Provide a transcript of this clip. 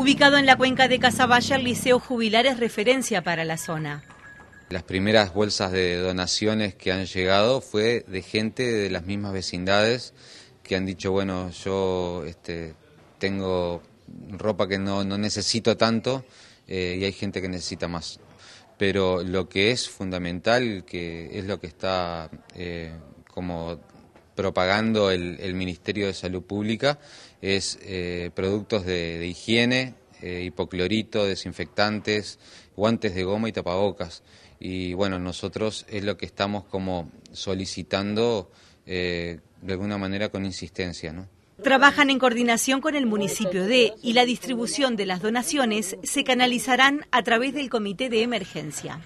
Ubicado en la cuenca de Casaballa, el Liceo Jubilar es referencia para la zona. Las primeras bolsas de donaciones que han llegado fue de gente de las mismas vecindades que han dicho, bueno, yo este, tengo ropa que no, necesito tanto eh, y hay gente que necesita más. Pero lo que es fundamental, que es lo que está eh, como propagando el, Ministerio de Salud Pública es eh, productos de, higiene, eh, hipoclorito, desinfectantes, guantes de goma y tapabocas. Y bueno, nosotros es lo que estamos como solicitando eh, de alguna manera con insistencia, ¿no? Trabajan en coordinación con el municipio de y la distribución de las donaciones se canalizarán a través del comité de emergencia.